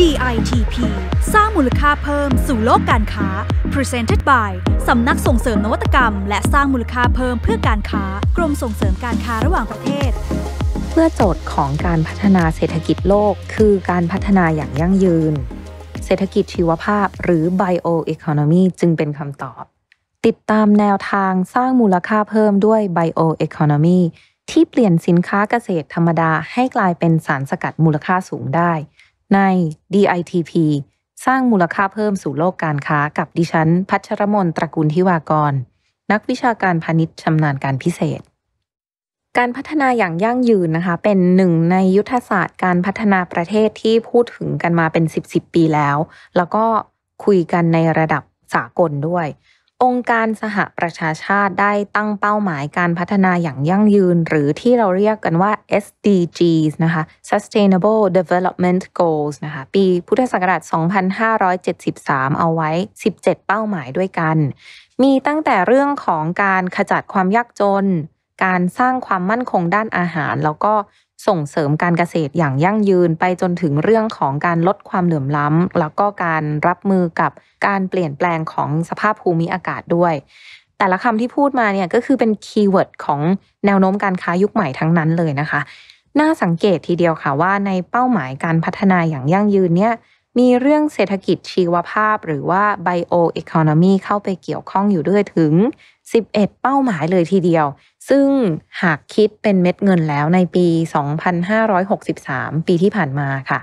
DITP สร้างมูลค่าเพิ่ม สู่โลกการค้า Presented by สำนักส่งเสริมนวัตกรรม และสร้างมูลค่าเพิ่มเพื่อการค้า กรมส่งเสริมการค้าระหว่างประเทศ เพื่อโจทย์ของการพัฒนาเศรษฐกิจโลก คือการพัฒนาอย่างยั่งยืน เศรษฐกิจชีวภาพ หรือ Bioeconomy จึงเป็นคำตอบ ติดตามแนวทางสร้างมูลค่าเพิ่มด้วย Bioeconomy ที่เปลี่ยนสินค้าเกษตรธรรมดาให้กลายเป็นสารสกัดมูลค่าสูงได้ใน DITP สร้างมูลค่าเพิ่มสู่โลกการค้ากับดิฉัน พัชรมนตระกูลทิวากร นักวิชาการพาณิชย์ชำนาญการพิเศษ การพัฒนาอย่างยั่งยืนนะคะเป็นหนึ่งในยุทธศาสตร์การพัฒนาประเทศที่พูดถึงกันมาเป็น 10บสปีแล้ว แล้วก็คุยกันในระดับสากลด้วยองค์การสหประชาชาติได้ตั้งเป้าหมายการพัฒนาอย่างยั่งยืน หรือที่เราเรียกกันว่า SDGs นะคะ Sustainable Development Goals นะคะปีพุทธศักราช2573 เอาไว้ 17 เป้าหมายด้วยกัน มีตั้งแต่เรื่องของการขจัดความยากจน การสร้างความมั่นคงด้านอาหารแล้วก็ส่งเสริมการเกษตรอย่างยั่งยืนไปจนถึงเรื่องของการลดความเหลื่อมล้ำแล้วก็การรับมือกับการเปลี่ยนแปลงของสภาพภูมิอากาศด้วย แต่ละคำที่พูดมาเนี่ยก็คือเป็นคีย์เวิร์ดของแนวโน้มการค้ายุคใหม่ทั้งนั้นเลยนะคะ น่าสังเกตทีเดียวค่ะว่าในเป้าหมายการพัฒนาอย่างยั่งยืนเนี่ยมีเรื่องเศรษฐกิจชีวภาพหรือว่า bioeconomy เข้าไปเกี่ยวข้องอยู่ด้วยถึง 11 เป้าหมายเลยทีเดียว ซึ่งหากคิดเป็นเม็ดเงินแล้วในปี 2563 ปีที่ผ่านมาค่ะ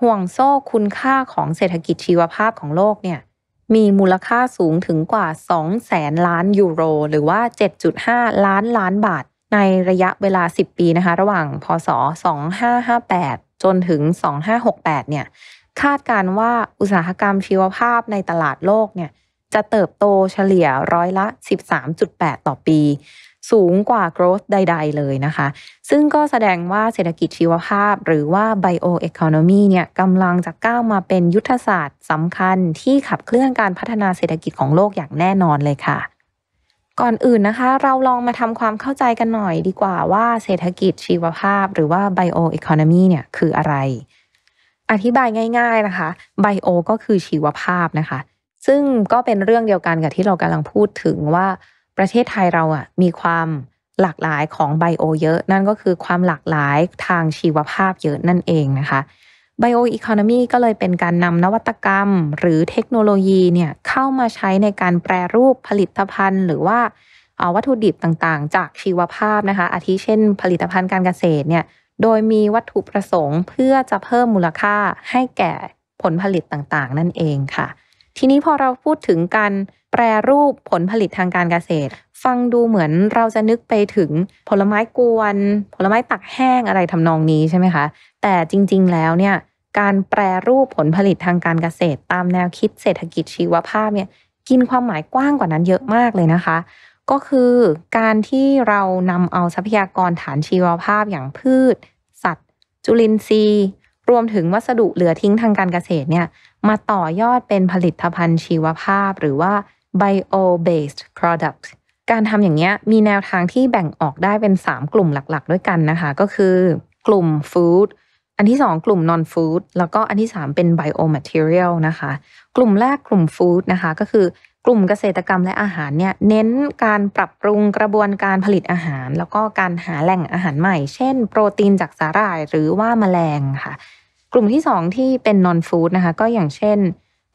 ห่วงโซ่คุณค่าของเศรษฐกิจชีวภาพของโลกเนี่ยมีมูลค่าสูงถึงกว่า2แสนล้านยูโรหรือว่า 7.5 ล้านล้านบาท ในระยะเวลา 10 ปีนะคะระหว่างพศ2558จนถึง 2568 เนี่ยคาดการว่าอุตสาหกรรมชีวภาพในตลาดโลกเนี่ยจะเติบโตเฉลี่ยร้อยละ 13.8 ต่อปี สูงกว่า growth ใด ๆเลยนะคะ ซึ่งก็แสดงว่าเศรษฐกิจชีวภาพ หรือว่า bioeconomy เนี่ยกำลังจะก้าวมาเป็นยุทธศาสตร์สำคัญที่ขับเคลื่อนการพัฒนาเศรษฐกิจของโลกอย่างแน่นอนเลยค่ะ ก่อนอื่นนะคะ เราลองมาทำความเข้าใจกันหน่อยดีกว่าว่าเศรษฐกิจชีวภาพ หรือว่า bioeconomy เนี่ยคืออะไรอธิบายง่ายๆนะคะ ไบโอก็คือชีวภาพนะคะ ซึ่งก็เป็นเรื่องเดียวกันกับที่เรากำลังพูดถึงว่า ประเทศไทยเราอะมีความหลากหลายของไบโอเยอะ นั่นก็คือความหลากหลายทางชีวภาพเยอะนั่นเองนะคะไบโออีโคโนมีก็เลยเป็นการนำนวัตกรรมหรือเทคโนโลยีเนี่ยเข้ามาใช้ในการแปรรูปผลิตภัณฑ์ หรือว่าวัตถุดิบต่างๆ จากชีวภาพนะคะ อาทิเช่น ผลิตภัณฑ์การเกษตรเนี่ยโดยมีวัตถุประสงค์เพื่อจะเพิ่มมูลค่าให้แก่ผลผลิตต่างๆ นั่นเองค่ะ ทีนี้พอเราพูดถึงการแปรรูปผลผลิตทางการเกษตร ฟังดูเหมือนเราจะนึกไปถึงผลไม้กวน ผลไม้ตักแห้งอะไรทำนองนี้ใช่ไหมคะ แต่จริงๆแล้วเนี่ยการแปรรูปผลผลิตทางการเกษตร ตามแนวคิดเศรษฐกิจชีวภาพเนี่ย กินความหมายกว้างกว่านั้นเยอะมากเลยนะคะก็คือการที่เรานำเอาทรัพยากรฐานชีวภาพอย่างพืช สัตว์ จุลินทรีย์ รวมถึงวัสดุเหลือทิ้งทางการเกษตรเนี่ย มาต่อยอดเป็นผลิตภัณฑ์ชีวภาพหรือว่า bio based product การทำอย่างเงี้ยมีแนวทางที่แบ่งออกได้เป็น 3 กลุ่มหลักๆ ด้วยกันนะคะ ก็คือกลุ่ม food อันที่ 2 กลุ่ม non food แล้วก็อันที่ 3 เป็น bio material นะคะ กลุ่มแรกกลุ่ม food นะคะก็คือกลุ่มเกษตรกรรมและอาหารเนี่ย เน้นการปรับปรุงกระบวนการผลิตอาหาร แล้วก็การหาแหล่งอาหารใหม่ เช่น โปรตีนจากสาหร่ายหรือว่าแมลงค่ะ กลุ่มที่2ที่เป็นนอนฟู้ดนะคะก็อย่างเช่น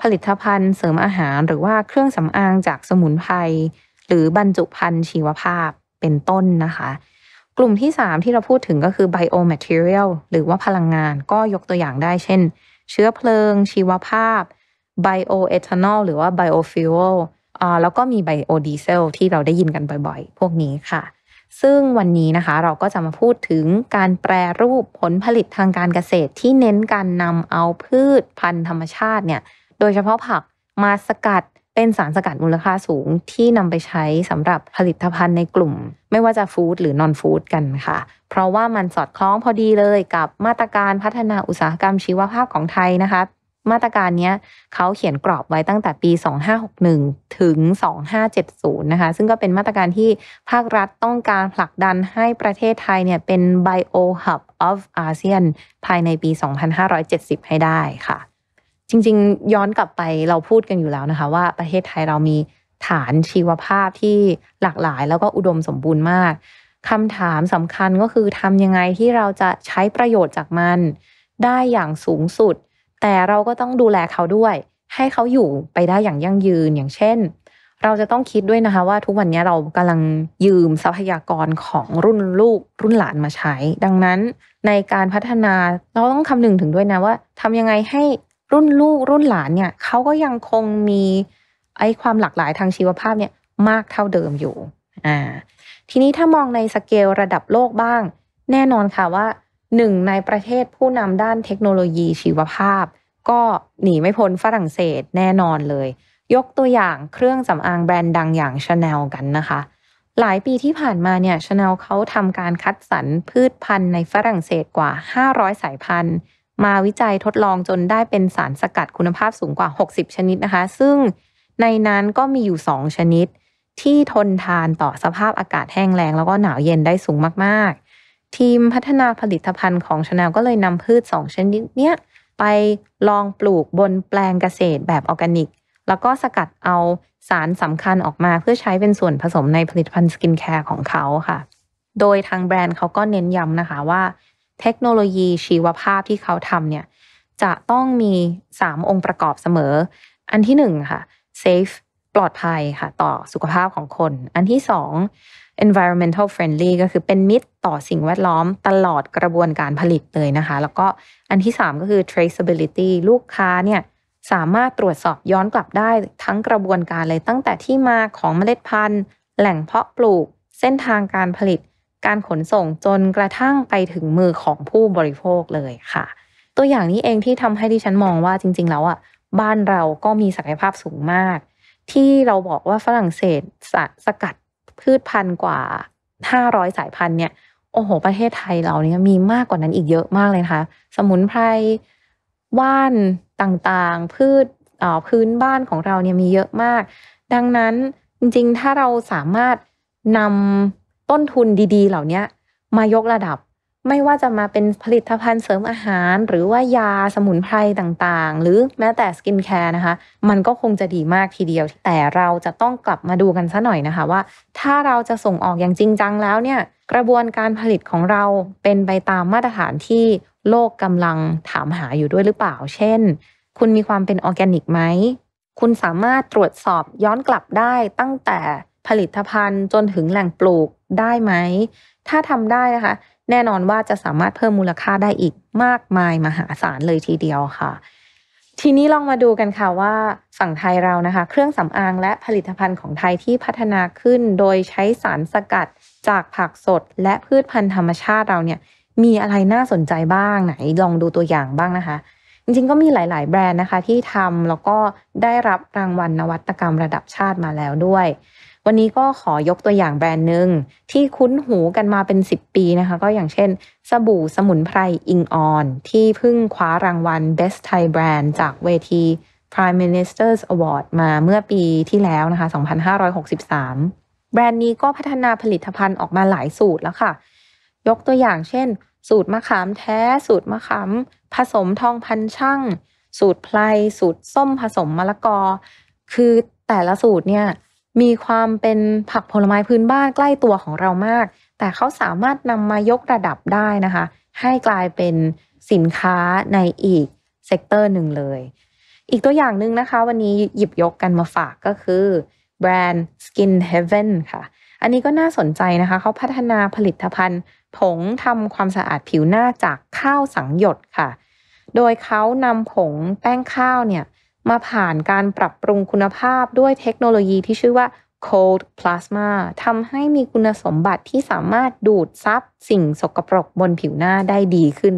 ผลิตภัณฑ์เสริมอาหาร หรือว่าเครื่องสำอางจากสมุนไพรหรือบรรจุภัณฑ์ชีวภาพเป็นต้นนะคะ กลุ่มที่3ที่เราพูดถึงก็คือ biomaterial หรือว่าพลังงานก็ยกตัวอย่างได้ เช่น เชื้อเพลิง ชีวภาพไบโอเอทานอลหรือว่าไบโอฟิวอลแล้วก็มีไบโอดีเซลที่เราได้ยินกันบ่อยๆ พวกนี้ค่ะ ซึ่งวันนี้นะคะ เราก็จะมาพูดถึงการแปรรูปผลผลิตทางการเกษตร ที่เน้นการนำเอาพืชพันธุ์ธรรมชาติเนี่ย โดยเฉพาะผักมาสกัดเป็นสารสกัดมูลค่าสูงที่นำไปใช้สำหรับผลิตภัณฑ์ในกลุ่ม ไม่ว่าจะฟู้ดหรือนอนฟู้ดกันค่ะ เพราะว่ามันสอดคล้องพอดีเลยกับมาตรการพัฒนาอุตสาหกรรมชีวภาพของไทยนะคะมาตรการนี้เขาเขียนกรอบไว้ตั้งแต่ปี 2561 ถึง 2570 นะคะ ซึ่งก็เป็นมาตรการที่ภาครัฐต้องการผลักดันให้ประเทศไทยเนี่ยเป็น Bio Hub of ASEAN ภายในปี 2570 ให้ได้ค่ะ จริงๆ ย้อนกลับไปเราพูดกันอยู่แล้วนะคะ ว่าประเทศไทยเรามีฐานชีวภาพที่หลากหลายแล้วก็อุดมสมบูรณ์มากคำถามสำคัญก็คือทำยังไงที่เราจะใช้ประโยชน์จากมันได้อย่างสูงสุดแต่เราก็ต้องดูแลเขาด้วย ให้เขาอยู่ไปได้อย่างยั่งยืนอย่างเช่น เราจะต้องคิดด้วยนะคะว่าทุกวันนี้เรากำลังยืมทรัพยากรของรุ่นลูกรุ่นหลานมาใช้ ดังนั้นในการพัฒนาเราต้องคำนึงถึงด้วยนะว่า ทำยังไงให้รุ่นลูกรุ่นหลานเนี่ยเขาก็ยังคงมีไอความหลากหลายทางชีวภาพเนี่ยมากเท่าเดิมอยู่อ่าทีนี้ถ้ามองในสเกลระดับโลกบ้าง แน่นอนค่ะว่าหนึ่งในประเทศผู้นำด้านเทคโนโลยีชีวภาพ ก็หนีไม่พ้นฝรั่งเศสแน่นอนเลย ยกตัวอย่างเครื่องสำอางแบรนด์ดังอย่างชาแนลกันนะคะ หลายปีที่ผ่านมาเนี่ยชาแนลเขาทำการคัดสรรพืชพันธุ์ในฝรั่งเศสกว่า 500 สายพันธุ์ มาวิจัยทดลองจนได้เป็นสารสกัดคุณภาพสูงกว่า 60 ชนิดนะคะ ซึ่งในนั้นก็มีอยู่ 2 ชนิดที่ทนทานต่อสภาพอากาศแห้งแล้งแล้วก็หนาวเย็นได้สูงมากทีมพัฒนาผลิตภัณฑ์ของชนาก็เลยนำพืช 2 ชนิดเนี้ยไปลองปลูกบนแปลงเกษตรแบบออร์แกนิกแล้วก็สกัดเอาสารสำคัญออกมาเพื่อใช้เป็นส่วนผสมในผลิตภัณฑ์สกินแคร์ของเขาค่ะโดยทางแบรนด์เขาก็เน้นย้ำนะคะว่า เทคโนโลยีชีวภาพที่เขาทำเนี่ยจะต้องมี 3 องค์ประกอบเสมอ อันที่ 1 ค่ะ safe ปลอดภัยค่ะ ต่อสุขภาพของคน อันที่2 environmental friendly ก็คือเป็นมิตรต่อสิ่งแวดล้อมตลอดกระบวนการผลิตเลยนะคะ แล้วก็อันที่ 3 ก็คือ traceability ลูกค้าเนี่ยสามารถตรวจสอบย้อนกลับได้ทั้งกระบวนการเลยตั้งแต่ที่มาของเมล็ดพันธุ์ แหล่งเพาะปลูก เส้นทางการผลิต การขนส่งจนกระทั่งไปถึงมือของผู้บริโภคเลยค่ะ ตัวอย่างนี้เองที่ทำให้ดิฉันมองว่าจริงๆ แล้วอ่ะบ้านเราก็มีศักยภาพสูงมาก ที่เราบอกว่าฝรั่งเศสสกัดพืชพันธุ์กว่า 500 สายพันธุ์เนี่ย โอ้โห ประเทศไทยเราเนี่ยมีมากกว่านั้นอีกเยอะมากเลยนะคะสมุนไพรว่านต่าง ๆ พืชพื้นบ้านของเราเนี่ยมีเยอะมาก ดังนั้นจริงๆถ้าเราสามารถนำต้นทุนดี ๆเหล่านี้มายกระดับไม่ว่าจะมาเป็นผลิตภัณฑ์เสริมอาหารหรือว่ายาสมุนไพรต่างๆ หรือแม้แต่สกินแคร์ นะคะ มันก็คงจะดีมากทีเดียว แต่เราจะต้องกลับมาดูกันซะหน่อยนะคะว่าถ้าเราจะส่งออกอย่างจริงจังแล้วเนี่ย กระบวนการผลิตของเราเป็นไปตามมาตรฐานที่โลกกำลังถามหาอยู่ด้วยหรือเปล่า เช่นคุณมีความเป็นออร์แกนิกไหมคุณสามารถตรวจสอบย้อนกลับได้ตั้งแต่ผลิตภัณฑ์จนถึงแหล่งปลูกได้ไหมถ้าทำได้นะคะแน่นอนว่าจะสามารถเพิ่มมูลค่าได้อีกมากมายมหาศาลเลยทีเดียวค่ะ ทีนี้ลองมาดูกันค่ะว่าฝั่งไทยเรานะคะ เครื่องสำอางและผลิตภัณฑ์ของไทยที่พัฒนาขึ้นโดยใช้สารสกัดจากผักสดและพืชพันธุ์ธรรมชาติเราเนี่ย มีอะไรน่าสนใจบ้างไหน ลองดูตัวอย่างบ้างนะคะ จริงๆก็มีหลาย ๆ แบรนด์นะคะ ที่ทำแล้วก็ได้รับรางวัลนวัตกรรมระดับชาติมาแล้วด้วยวันนี้ก็ขอยกตัวอย่างแบรนด์หนึ่ง ที่คุ้นหูกันมาเป็น 10 ปีนะคะ ก็อย่างเช่น สบู่สมุนไพรอิงออน ที่เพิ่งคว้ารางวัล Best Thai Brand จากเวที Prime Minister's Award มาเมื่อปีที่แล้วนะคะ 2563 แบรนด์นี้ก็พัฒนาผลิตภัณฑ์ออกมาหลายสูตรแล้วค่ะ ยกตัวอย่างเช่น สูตรมะขาม แท้ สูตรมะขามผสมทองพันช่างสูตรไพล สูตรส้มผสมมะละกอ คือแต่ละสูตรเนี่ยมีความเป็นผักผลไม้พื้นบ้านใกล้ตัวของเรามาก แต่เขาสามารถนำมายกระดับได้นะคะ ให้กลายเป็นสินค้าในอีกเซกเตอร์หนึ่งเลย อีกตัวอย่างหนึ่งนะคะ วันนี้หยิบยกกันมาฝากก็คือแบรนด์ Skin Heaven ค่ะ อันนี้ก็น่าสนใจนะคะ เขาพัฒนาผลิตภัณฑ์ผงทำความสะอาดผิวหน้าจากข้าวสังหยดค่ะ โดยเขานำผงแป้งข้าวเนี่ยมาผ่านการปรับปรุงคุณภาพด้วยเทคโนโลยีที่ชื่อว่า cold plasma ทำให้มีคุณสมบัติที่สามารถดูดซับสิ่งสกปรกบนผิวหน้าได้ดีขึ้น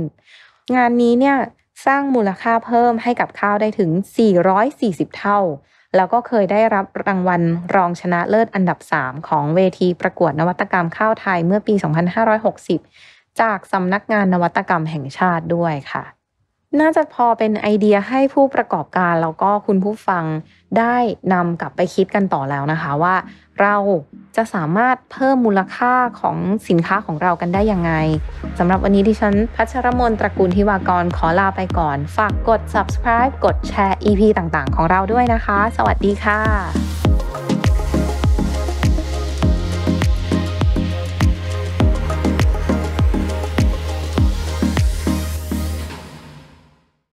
งานนี้เนี่ยสร้างมูลค่าเพิ่มให้กับข้าวได้ถึง 440 เท่า แล้วก็เคยได้รับรางวัลรองชนะเลิศอันดับ 3 ของเวทีประกวดนวัตกรรมข้าวไทยเมื่อปี 2560 จากสำนักงานนวัตกรรมแห่งชาติด้วยค่ะน่าจะพอเป็นไอเดียให้ผู้ประกอบการแล้วก็คุณผู้ฟังได้นำกลับไปคิดกันต่อแล้วนะคะว่าเราจะสามารถเพิ่มมูลค่าของสินค้าของเรากันได้ยังไงสำหรับวันนี้ที่ฉันพัชรมนตระกูลทิวากร ขอลาไปก่อน ฝากกด subscribe กดแชร์ EP ต่างๆ ของเราด้วยนะคะ สวัสดีค่ะ